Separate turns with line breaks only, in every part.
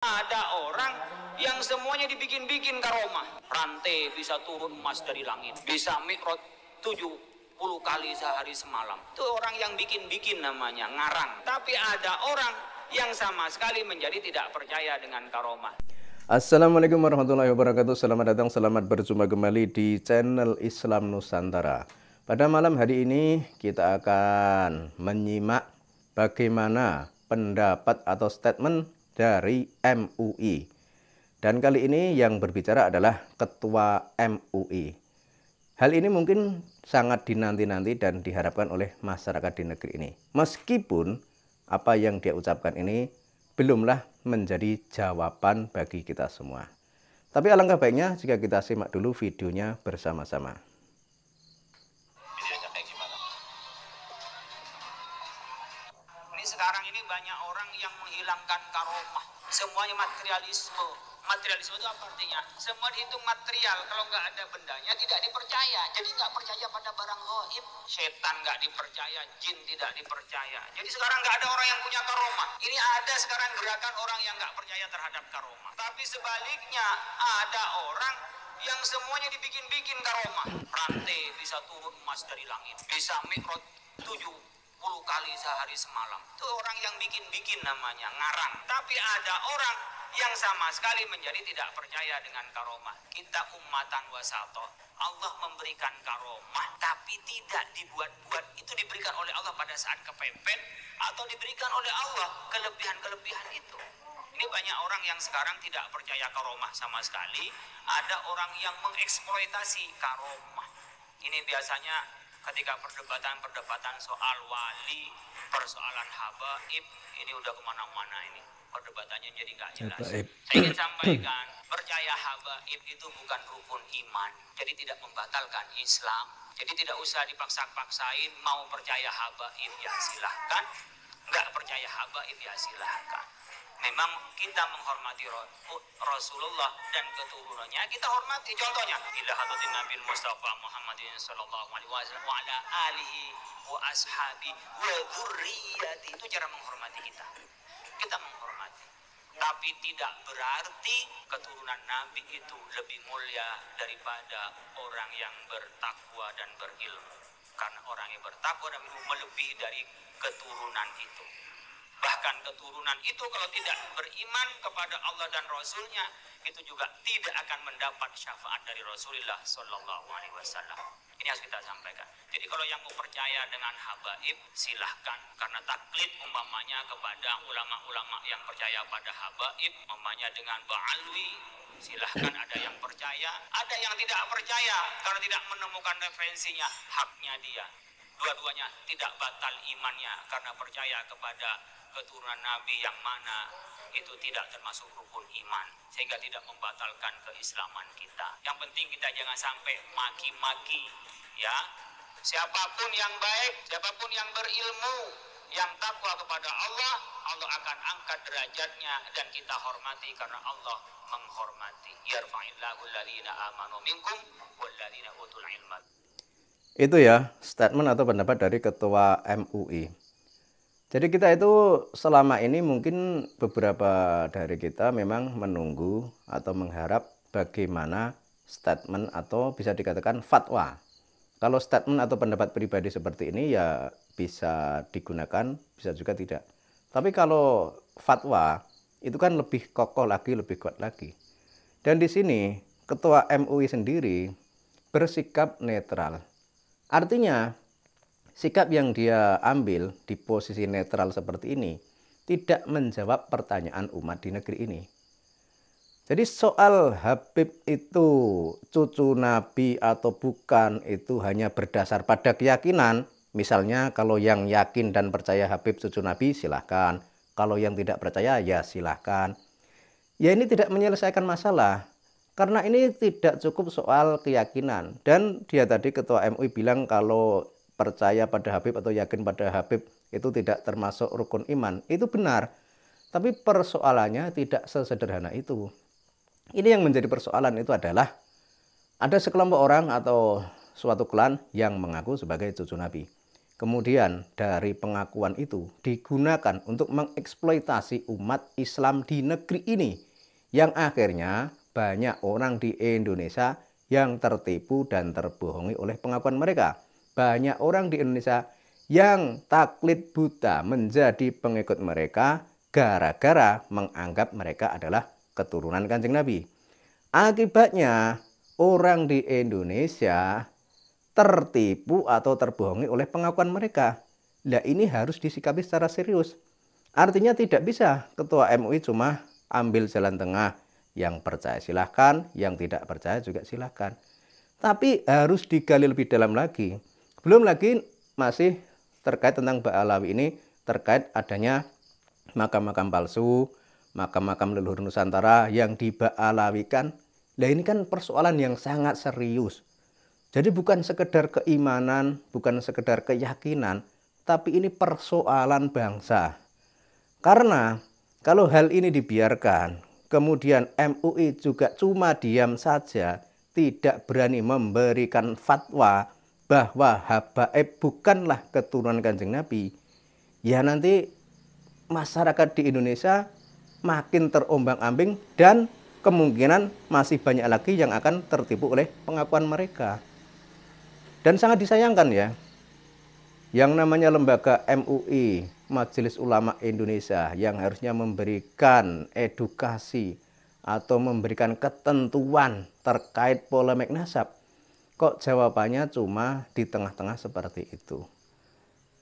ada orang yang semuanya dibikin-bikin karomah rantai bisa turun emas dari langit bisa mikrot 70 kali sehari semalam itu orang yang bikin-bikin namanya ngarang tapi ada orang yang sama sekali menjadi tidak percaya dengan karomah
Assalamualaikum warahmatullahi wabarakatuh Selamat datang, selamat berjumpa kembali di channel Islam Nusantara Pada malam hari ini kita akan menyimak bagaimana pendapat atau statement dari MUI. Dan kali ini yang berbicara adalah Ketua MUI. Hal ini mungkin sangat dinanti-nanti dan diharapkan oleh masyarakat di negeri ini. Meskipun apa yang dia ucapkan ini belumlah menjadi jawaban bagi kita semua. Tapi alangkah baiknya jika kita simak dulu videonya bersama-sama.
sekarang ini banyak orang yang menghilangkan karomah. Semuanya materialisme. Materialisme itu apa artinya? Semua dihitung material. Kalau nggak ada bendanya tidak dipercaya. Jadi nggak percaya pada barang goib. Setan nggak dipercaya, jin tidak dipercaya. Jadi sekarang nggak ada orang yang punya karomah. Ini ada sekarang gerakan orang yang nggak percaya terhadap karomah. Tapi sebaliknya ada orang yang semuanya dibikin-bikin karomah. Rantai bisa turun emas dari langit. Bisa mikro tujuh 10 kali sehari semalam. Itu orang yang bikin-bikin namanya, ngarang. Tapi ada orang yang sama sekali menjadi tidak percaya dengan karomah. Kita umatan wasato. Allah memberikan karomah, tapi tidak dibuat-buat. Itu diberikan oleh Allah pada saat kepepet, atau diberikan oleh Allah kelebihan-kelebihan itu. Ini banyak orang yang sekarang tidak percaya karomah sama sekali. Ada orang yang mengeksploitasi karomah. Ini biasanya ketika perdebatan-perdebatan soal wali, persoalan habaib, ini udah kemana-mana ini. Perdebatannya jadi nggak jelas. Saya ingin sampaikan, percaya habaib itu bukan rukun iman. Jadi tidak membatalkan Islam. Jadi tidak usah dipaksa-paksain, mau percaya habaib ya silahkan. Nggak percaya habaib ya silahkan memang kita menghormati Rasulullah dan keturunannya kita hormati contohnya ila hadrat Nabi Mustafa Muhammadin sallallahu alaihi wasallam wa ala alihi wa ashabi wa dzurriyyati itu cara menghormati kita kita menghormati tapi tidak berarti keturunan Nabi itu lebih mulia daripada orang yang bertakwa dan berilmu karena orang yang bertakwa dan berilmu melebihi dari keturunan itu bahkan keturunan itu kalau tidak beriman kepada Allah dan Rasulnya itu juga tidak akan mendapat syafaat dari Rasulullah Shallallahu Alaihi Wasallam ini harus kita sampaikan jadi kalau yang mau percaya dengan habaib silahkan karena taklid umpamanya kepada ulama-ulama yang percaya pada habaib umpamanya dengan ba'alwi silahkan ada yang percaya, ada yang tidak percaya karena tidak menemukan referensinya, haknya dia. Dua-duanya tidak batal imannya karena percaya kepada keturunan Nabi yang mana itu tidak termasuk rukun iman sehingga tidak membatalkan keislaman kita. Yang penting kita jangan sampai maki-maki ya. Siapapun yang baik, siapapun yang berilmu, yang takwa kepada Allah, Allah akan angkat derajatnya dan kita hormati karena Allah menghormati. Yarfa'illahu alladziina
amanu minkum walladziina utul ilma. Itu ya statement atau pendapat dari ketua MUI. Jadi kita itu selama ini mungkin beberapa dari kita memang menunggu atau mengharap bagaimana statement atau bisa dikatakan fatwa. Kalau statement atau pendapat pribadi seperti ini ya bisa digunakan, bisa juga tidak. Tapi kalau fatwa itu kan lebih kokoh lagi, lebih kuat lagi. Dan di sini ketua MUI sendiri bersikap netral. Artinya sikap yang dia ambil di posisi netral seperti ini tidak menjawab pertanyaan umat di negeri ini. Jadi soal Habib itu cucu Nabi atau bukan itu hanya berdasar pada keyakinan. Misalnya kalau yang yakin dan percaya Habib cucu Nabi silahkan. Kalau yang tidak percaya ya silahkan. Ya ini tidak menyelesaikan masalah. Karena ini tidak cukup soal keyakinan. Dan dia tadi ketua MUI bilang kalau percaya pada Habib atau yakin pada Habib itu tidak termasuk rukun iman. Itu benar. Tapi persoalannya tidak sesederhana itu. Ini yang menjadi persoalan itu adalah ada sekelompok orang atau suatu klan yang mengaku sebagai cucu Nabi. Kemudian dari pengakuan itu digunakan untuk mengeksploitasi umat Islam di negeri ini yang akhirnya banyak orang di Indonesia yang tertipu dan terbohongi oleh pengakuan mereka banyak orang di Indonesia yang taklid buta menjadi pengikut mereka gara-gara menganggap mereka adalah keturunan Kanjeng Nabi. Akibatnya orang di Indonesia tertipu atau terbohongi oleh pengakuan mereka. Nah ini harus disikapi secara serius. Artinya tidak bisa ketua MUI cuma ambil jalan tengah. Yang percaya silahkan, yang tidak percaya juga silahkan. Tapi harus digali lebih dalam lagi. Belum lagi masih terkait tentang Ba'alawi ini terkait adanya makam-makam palsu, makam-makam leluhur Nusantara yang dibaalawikan. Nah ini kan persoalan yang sangat serius. Jadi bukan sekedar keimanan, bukan sekedar keyakinan, tapi ini persoalan bangsa. Karena kalau hal ini dibiarkan, kemudian MUI juga cuma diam saja, tidak berani memberikan fatwa, bahwa habaib bukanlah keturunan kanjeng Nabi, ya nanti masyarakat di Indonesia makin terombang-ambing dan kemungkinan masih banyak lagi yang akan tertipu oleh pengakuan mereka. Dan sangat disayangkan ya, yang namanya lembaga MUI, Majelis Ulama Indonesia yang harusnya memberikan edukasi atau memberikan ketentuan terkait polemik nasab Kok jawabannya cuma di tengah-tengah seperti itu.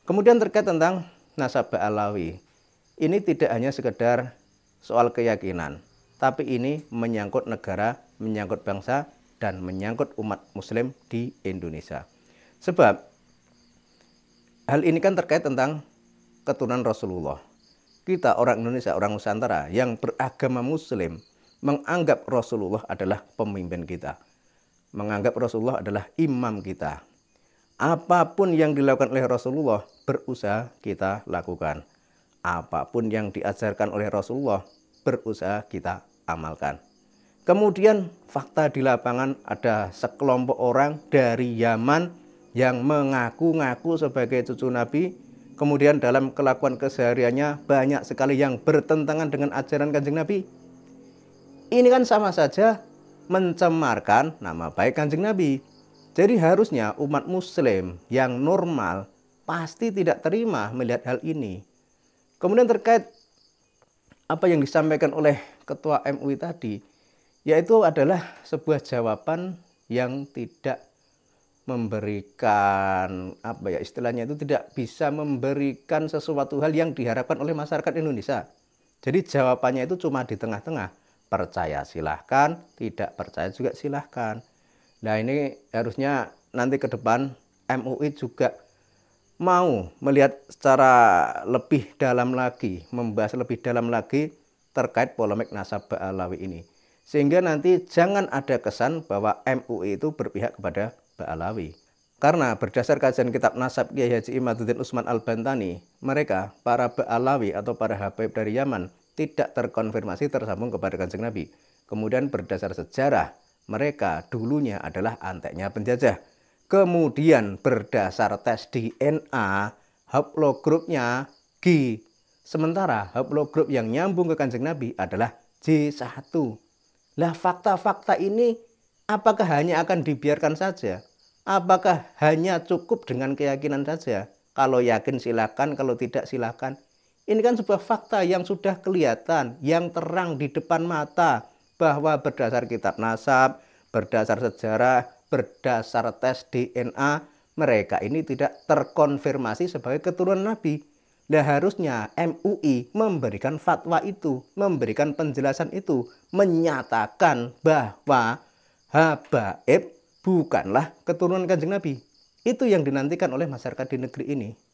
Kemudian terkait tentang nasabah alawi. Ini tidak hanya sekedar soal keyakinan, tapi ini menyangkut negara, menyangkut bangsa, dan menyangkut umat muslim di Indonesia. Sebab hal ini kan terkait tentang keturunan Rasulullah. Kita orang Indonesia, orang Nusantara yang beragama muslim menganggap Rasulullah adalah pemimpin kita menganggap Rasulullah adalah imam kita. Apapun yang dilakukan oleh Rasulullah, berusaha kita lakukan. Apapun yang diajarkan oleh Rasulullah, berusaha kita amalkan. Kemudian fakta di lapangan ada sekelompok orang dari Yaman yang mengaku-ngaku sebagai cucu Nabi. Kemudian dalam kelakuan kesehariannya banyak sekali yang bertentangan dengan ajaran kanjeng Nabi. Ini kan sama saja mencemarkan nama baik Kanjeng Nabi. Jadi harusnya umat muslim yang normal pasti tidak terima melihat hal ini. Kemudian terkait apa yang disampaikan oleh ketua MUI tadi, yaitu adalah sebuah jawaban yang tidak memberikan apa ya istilahnya itu tidak bisa memberikan sesuatu hal yang diharapkan oleh masyarakat Indonesia. Jadi jawabannya itu cuma di tengah-tengah percaya silahkan, tidak percaya juga silahkan. Nah ini harusnya nanti ke depan MUI juga mau melihat secara lebih dalam lagi, membahas lebih dalam lagi terkait polemik nasabah alawi ini. Sehingga nanti jangan ada kesan bahwa MUI itu berpihak kepada Ba'alawi. Karena berdasar kajian kitab nasab Kiai Haji Imaduddin Usman Al-Bantani, mereka, para Ba'alawi atau para Habib dari Yaman, tidak terkonfirmasi tersambung kepada kanjeng Nabi. Kemudian berdasar sejarah, mereka dulunya adalah anteknya penjajah. Kemudian berdasar tes DNA, haplogrupnya G. Sementara haplogrup yang nyambung ke kanjeng Nabi adalah J1. Lah fakta-fakta ini apakah hanya akan dibiarkan saja? Apakah hanya cukup dengan keyakinan saja? Kalau yakin silakan, kalau tidak silakan. Ini kan sebuah fakta yang sudah kelihatan, yang terang di depan mata bahwa berdasar kitab nasab, berdasar sejarah, berdasar tes DNA, mereka ini tidak terkonfirmasi sebagai keturunan Nabi. Nah harusnya MUI memberikan fatwa itu, memberikan penjelasan itu, menyatakan bahwa Habaib bukanlah keturunan kanjeng Nabi. Itu yang dinantikan oleh masyarakat di negeri ini.